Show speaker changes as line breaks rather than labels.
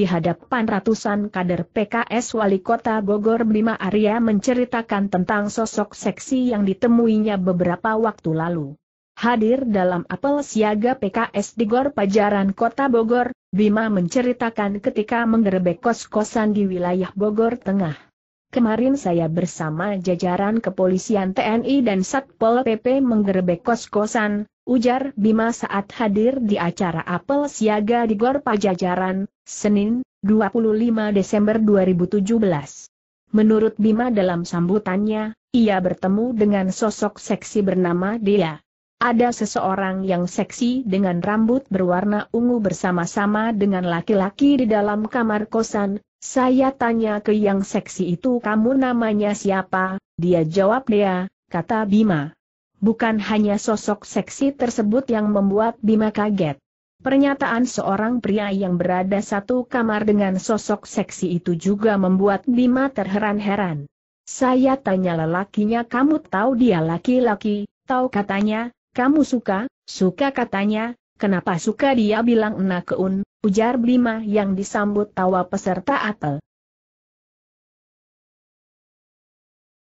di hadapan ratusan kader PKS Wali Kota Bogor Bima Arya menceritakan tentang sosok seksi yang ditemuinya beberapa waktu lalu. Hadir dalam apel siaga PKS di Gor Pajaran Kota Bogor, Bima menceritakan ketika menggerebek kos-kosan di wilayah Bogor Tengah. Kemarin saya bersama jajaran kepolisian TNI dan Satpol PP menggerebek kos-kosan, ujar Bima saat hadir di acara apel siaga di Gor Pajajaran, Senin, 25 Desember 2017. Menurut Bima dalam sambutannya, ia bertemu dengan sosok seksi bernama Dea. Ada seseorang yang seksi dengan rambut berwarna ungu bersama-sama dengan laki-laki di dalam kamar kosan. Saya tanya ke yang seksi itu kamu namanya siapa, dia jawab Dea, kata Bima. Bukan hanya sosok seksi tersebut yang membuat Bima kaget. Pernyataan seorang pria yang berada satu kamar dengan sosok seksi itu juga membuat Bima terheran-heran. Saya tanya lelakinya kamu tahu dia laki-laki, tahu katanya, kamu suka, suka katanya, kenapa suka dia bilang enak keun, ujar Bima yang disambut tawa peserta apel.